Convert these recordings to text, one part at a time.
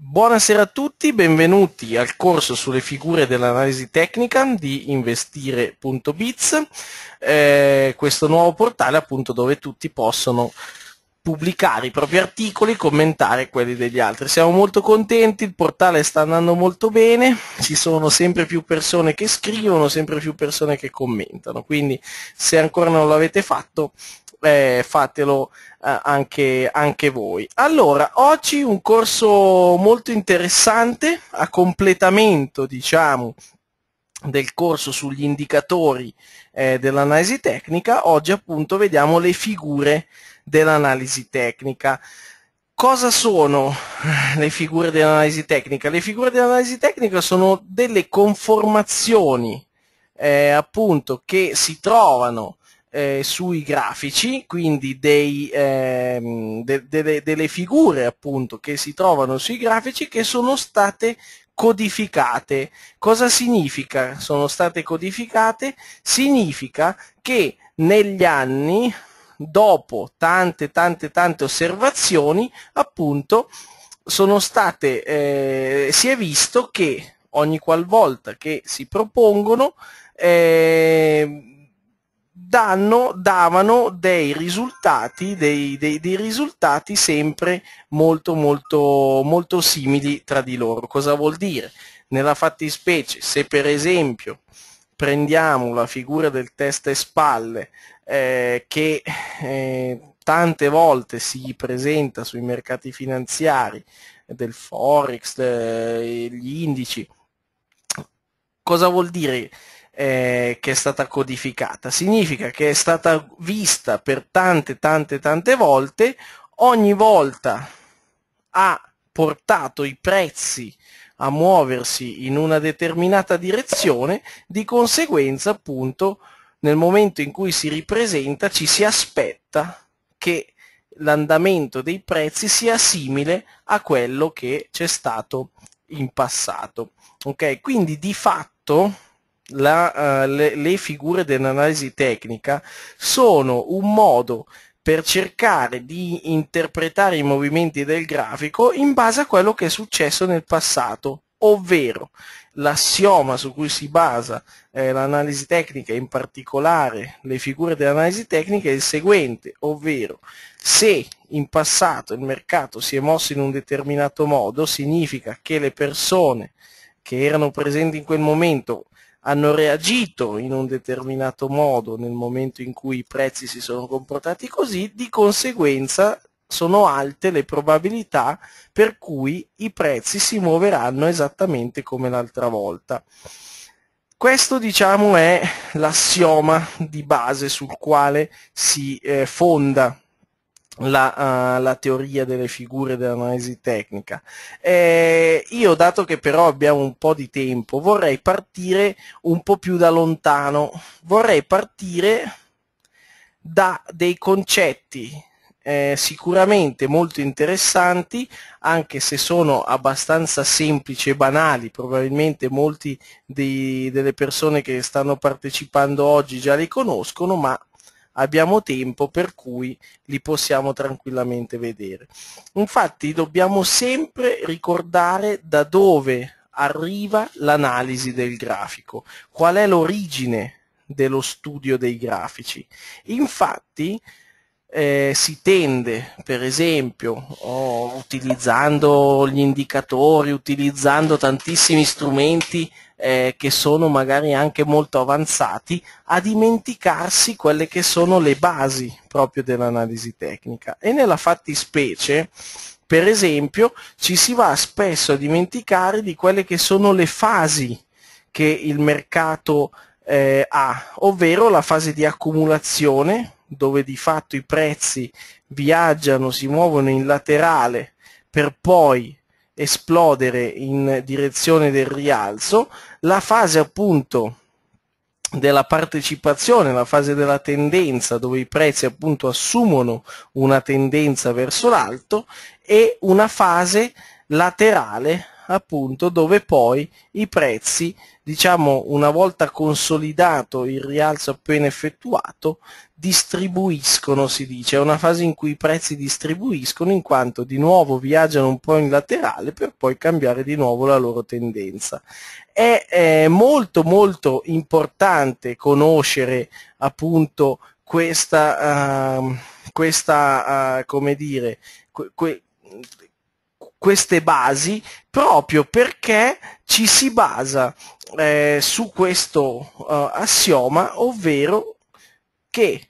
Buonasera a tutti, benvenuti al corso sulle figure dell'analisi tecnica di investire.biz, eh, questo nuovo portale appunto dove tutti possono pubblicare i propri articoli, commentare quelli degli altri. Siamo molto contenti, il portale sta andando molto bene, ci sono sempre più persone che scrivono, sempre più persone che commentano, quindi se ancora non l'avete fatto eh, fatelo eh, anche, anche voi. Allora, oggi un corso molto interessante a completamento, diciamo, del corso sugli indicatori eh, dell'analisi tecnica, oggi appunto vediamo le figure dell'analisi tecnica. Cosa sono le figure dell'analisi tecnica? Le figure dell'analisi tecnica sono delle conformazioni eh, appunto che si trovano eh, sui grafici, quindi dei, ehm, de, de, de, delle figure appunto che si trovano sui grafici che sono state codificate. Cosa significa sono state codificate? Significa che negli anni, dopo tante tante tante osservazioni, appunto, sono state, eh, si è visto che ogni qualvolta che si propongono eh, danno, davano dei risultati, dei, dei, dei risultati sempre molto, molto, molto simili tra di loro. Cosa vuol dire? Nella fattispecie, se per esempio prendiamo la figura del testa e spalle eh, che eh, tante volte si presenta sui mercati finanziari del forex, eh, gli indici, cosa vuol dire? eh, che è stata codificata. Significa che è stata vista per tante, tante, tante volte, ogni volta ha portato i prezzi a muoversi in una determinata direzione, di conseguenza appunto nel momento in cui si ripresenta ci si aspetta che l'andamento dei prezzi sia simile a quello che c'è stato in passato. Ok, Quindi di fatto la, uh, le, le figure dell'analisi tecnica sono un modo per cercare di interpretare i movimenti del grafico in base a quello che è successo nel passato, ovvero l'assioma su cui si basa eh, l'analisi tecnica, in particolare le figure dell'analisi tecnica, è il seguente, ovvero se in passato il mercato si è mosso in un determinato modo, significa che le persone che erano presenti in quel momento hanno reagito in un determinato modo nel momento in cui i prezzi si sono comportati così, di conseguenza sono alte le probabilità per cui i prezzi si muoveranno esattamente come l'altra volta. Questo diciamo è l'assioma di base sul quale si eh, fonda la, uh, la, teoria delle figure dell'analisi tecnica. Eh, io, dato che però abbiamo un po' di tempo, vorrei partire un po' più da lontano, vorrei partire da dei concetti eh, sicuramente molto interessanti, anche se sono abbastanza semplici e banali, probabilmente molti dei, delle persone che stanno partecipando oggi già li conoscono, ma abbiamo tempo per cui li possiamo tranquillamente vedere. Infatti dobbiamo sempre ricordare da dove arriva l'analisi del grafico, qual è l'origine dello studio dei grafici. Infatti eh, si tende, per esempio, oh, utilizzando gli indicatori, utilizzando tantissimi strumenti eh, che sono magari anche molto avanzati, a dimenticarsi quelle che sono le basi proprio dell'analisi tecnica. E nella fattispecie, per esempio, ci si va spesso a dimenticare di quelle che sono le fasi che il mercato eh, ha, ovvero la fase di accumulazione, dove di fatto i prezzi viaggiano, si muovono in laterale per poi esplodere in direzione del rialzo, la fase appunto della partecipazione, la fase della tendenza dove i prezzi appunto assumono una tendenza verso l'alto e una fase laterale appunto dove poi i prezzi, diciamo una volta consolidato il rialzo appena effettuato, distribuiscono, si dice, è una fase in cui i prezzi distribuiscono in quanto di nuovo viaggiano un po' in laterale per poi cambiare di nuovo la loro tendenza. È, è molto molto importante conoscere appunto questa, uh, questa uh, come dire, que, que, queste basi proprio perché ci si basa eh, su questo uh, assioma, ovvero che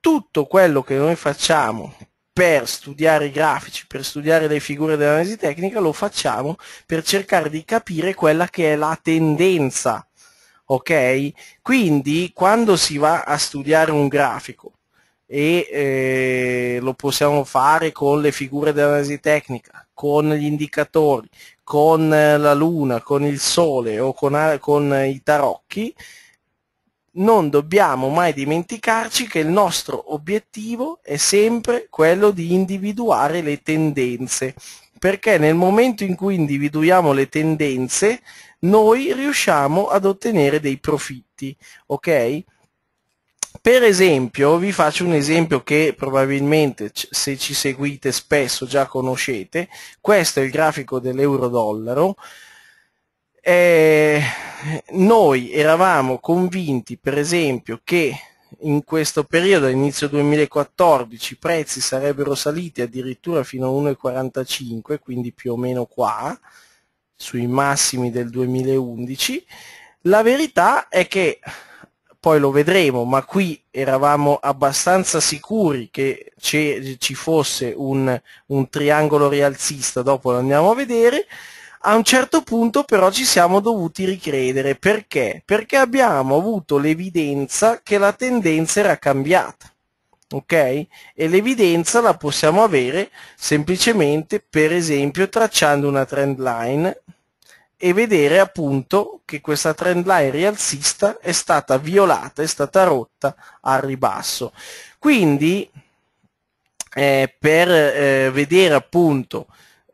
tutto quello che noi facciamo per studiare i grafici, per studiare le figure dell'analisi tecnica, lo facciamo per cercare di capire quella che è la tendenza. Okay? Quindi quando si va a studiare un grafico e eh, lo possiamo fare con le figure dell'analisi tecnica, con gli indicatori, con la luna, con il sole o con, con i tarocchi, non dobbiamo mai dimenticarci che il nostro obiettivo è sempre quello di individuare le tendenze, perché nel momento in cui individuiamo le tendenze noi riusciamo ad ottenere dei profitti, ok? Per esempio, vi faccio un esempio che probabilmente se ci seguite spesso già conoscete, questo è il grafico dell'euro-dollaro, eh, noi eravamo convinti per esempio che in questo periodo, inizio 2014, i prezzi sarebbero saliti addirittura fino a 1,45, quindi più o meno qua, sui massimi del 2011. La verità è che, poi lo vedremo, ma qui eravamo abbastanza sicuri che ci fosse un, un triangolo rialzista, dopo lo andiamo a vedere, a un certo punto però ci siamo dovuti ricredere, perché? Perché abbiamo avuto l'evidenza che la tendenza era cambiata, ok? E l'evidenza la possiamo avere semplicemente, per esempio, tracciando una trend line e vedere appunto che questa trend line rialzista è stata violata, è stata rotta al ribasso. Quindi eh, per eh, vedere appunto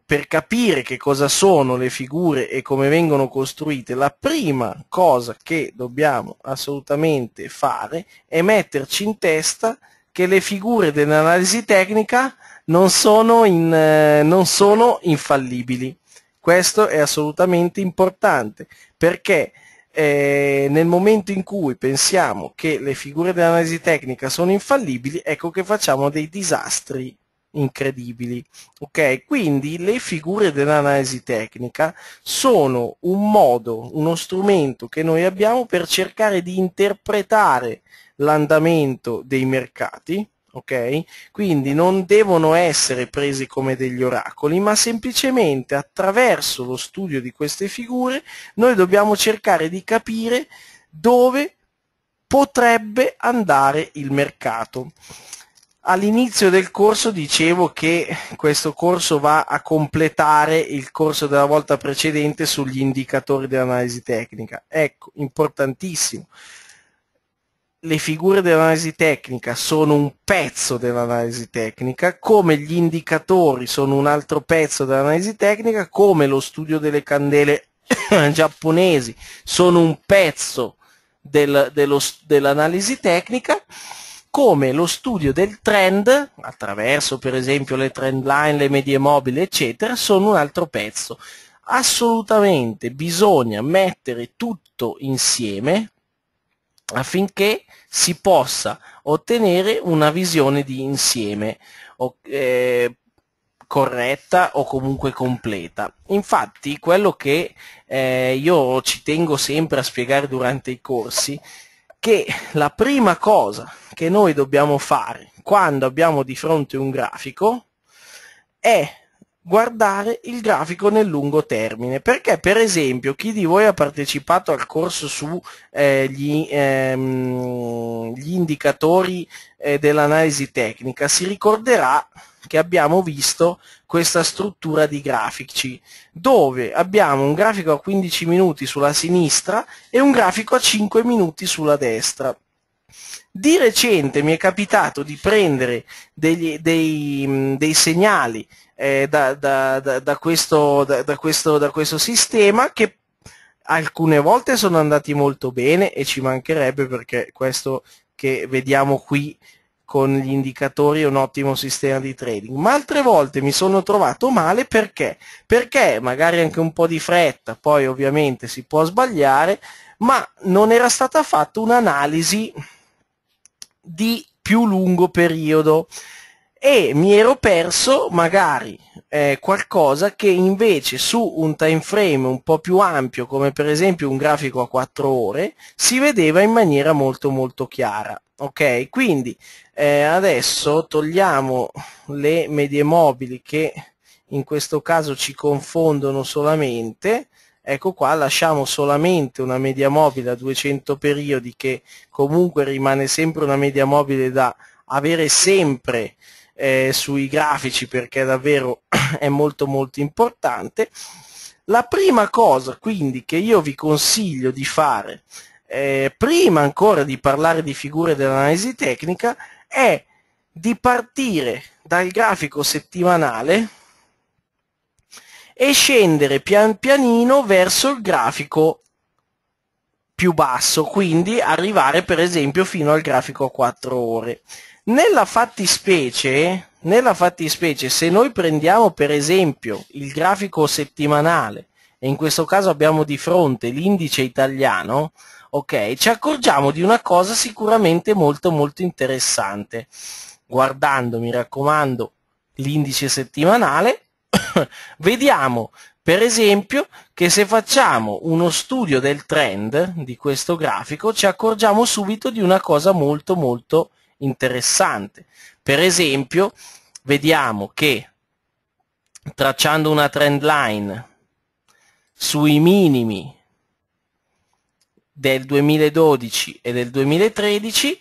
per capire che cosa sono le figure e come vengono costruite, la prima cosa che dobbiamo assolutamente fare è metterci in testa che le figure dell'analisi tecnica non sono, in, eh, non sono infallibili. Questo è assolutamente importante perché eh, nel momento in cui pensiamo che le figure dell'analisi tecnica sono infallibili, ecco che facciamo dei disastri incredibili. Ok, quindi le figure dell'analisi tecnica sono un modo, uno strumento che noi abbiamo per cercare di interpretare l'andamento dei mercati, ok? Quindi non devono essere presi come degli oracoli, ma semplicemente attraverso lo studio di queste figure noi dobbiamo cercare di capire dove potrebbe andare il mercato. All'inizio del corso dicevo che questo corso va a completare il corso della volta precedente sugli indicatori dell'analisi tecnica. Ecco, importantissimo. Le figure dell'analisi tecnica sono un pezzo dell'analisi tecnica, come gli indicatori sono un altro pezzo dell'analisi tecnica, come lo studio delle candele giapponesi sono un pezzo del, dello, dell'analisi tecnica come lo studio del trend, attraverso per esempio le trend line, le medie mobili, eccetera, sono un altro pezzo. Assolutamente bisogna mettere tutto insieme affinché si possa ottenere una visione di insieme o, eh, corretta o comunque completa. Infatti quello che eh, io ci tengo sempre a spiegare durante i corsi che la prima cosa che noi dobbiamo fare quando abbiamo di fronte un grafico è guardare il grafico nel lungo termine, perché per esempio chi di voi ha partecipato al corso sugli eh, ehm, indicatori eh, dell'analisi tecnica si ricorderà che abbiamo visto questa struttura di grafici, dove abbiamo un grafico a 15 minuti sulla sinistra e un grafico a 5 minuti sulla destra. Di recente mi è capitato di prendere degli, dei, mm, dei, segnali eh, da, da, da, questo, questo, da questo sistema che alcune volte sono andati molto bene e ci mancherebbe perché questo che vediamo qui con gli indicatori e un ottimo sistema di trading, ma altre volte mi sono trovato male perché? Perché magari anche un po' di fretta, poi ovviamente si può sbagliare, ma non era stata fatta un'analisi di più lungo periodo e mi ero perso magari eh, qualcosa che invece su un time frame un po' più ampio come per esempio un grafico a 4 ore si vedeva in maniera molto molto chiara ok quindi eh, adesso togliamo le medie mobili che in questo caso ci confondono solamente ecco qua lasciamo solamente una media mobile a 200 periodi che comunque rimane sempre una media mobile da avere sempre eh, sui grafici perché davvero è molto molto importante la prima cosa quindi che io vi consiglio di fare eh, prima ancora di parlare di figure dell'analisi tecnica, è di partire dal grafico settimanale e scendere pian pianino verso il grafico più basso, quindi arrivare per esempio fino al grafico a 4 ore. Nella fattispecie, nella fattispecie, se noi prendiamo per esempio il grafico settimanale, e in questo caso abbiamo di fronte l'indice italiano, ok? Ci accorgiamo di una cosa sicuramente molto molto interessante. Guardando, mi raccomando, l'indice settimanale, vediamo per esempio che se facciamo uno studio del trend di questo grafico ci accorgiamo subito di una cosa molto molto interessante. Per esempio vediamo che tracciando una trend line sui minimi del 2012 e del 2013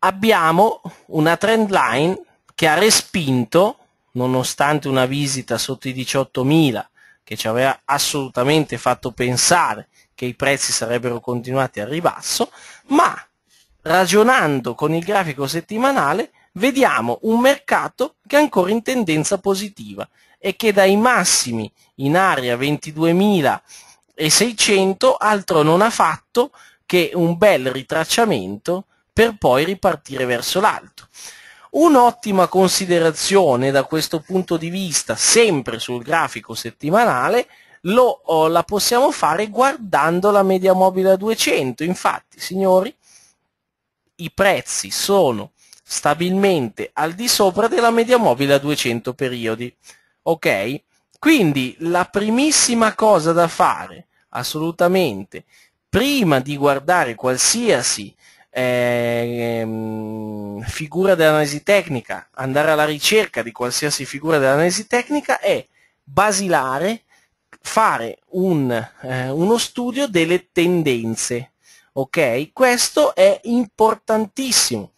abbiamo una trend line che ha respinto, nonostante una visita sotto i 18.000 che ci aveva assolutamente fatto pensare che i prezzi sarebbero continuati al ribasso, ma ragionando con il grafico settimanale vediamo un mercato che è ancora in tendenza positiva e che dai massimi in area 22.000 e 600 altro non ha fatto che un bel ritracciamento per poi ripartire verso l'alto. Un'ottima considerazione da questo punto di vista, sempre sul grafico settimanale, lo, oh, la possiamo fare guardando la media mobile a 200. Infatti, signori, i prezzi sono stabilmente al di sopra della media mobile a 200 periodi. Ok? Quindi la primissima cosa da fare assolutamente, prima di guardare qualsiasi eh, figura dell'analisi tecnica, andare alla ricerca di qualsiasi figura dell'analisi tecnica è basilare fare un, eh, uno studio delle tendenze. Ok? Questo è importantissimo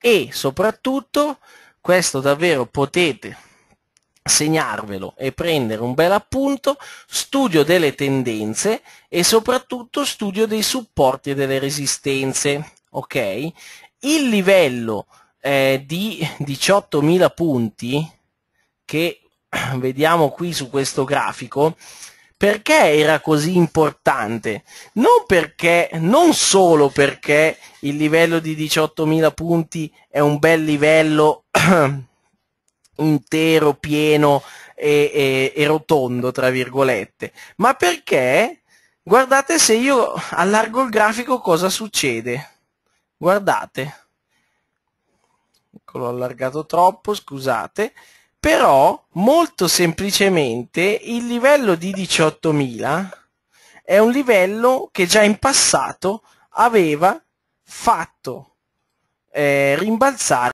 e soprattutto questo davvero potete segnarvelo e prendere un bel appunto, studio delle tendenze e soprattutto studio dei supporti e delle resistenze. Ok? Il livello eh, di 18.000 punti che vediamo qui su questo grafico, perché era così importante? Non, perché, non solo perché il livello di 18.000 punti è un bel livello intero, pieno e, e, e rotondo, tra virgolette, ma perché, guardate se io allargo il grafico cosa succede, guardate, ecco l'ho allargato troppo, scusate, però molto semplicemente il livello di 18.000 è un livello che già in passato aveva fatto eh, rimbalzare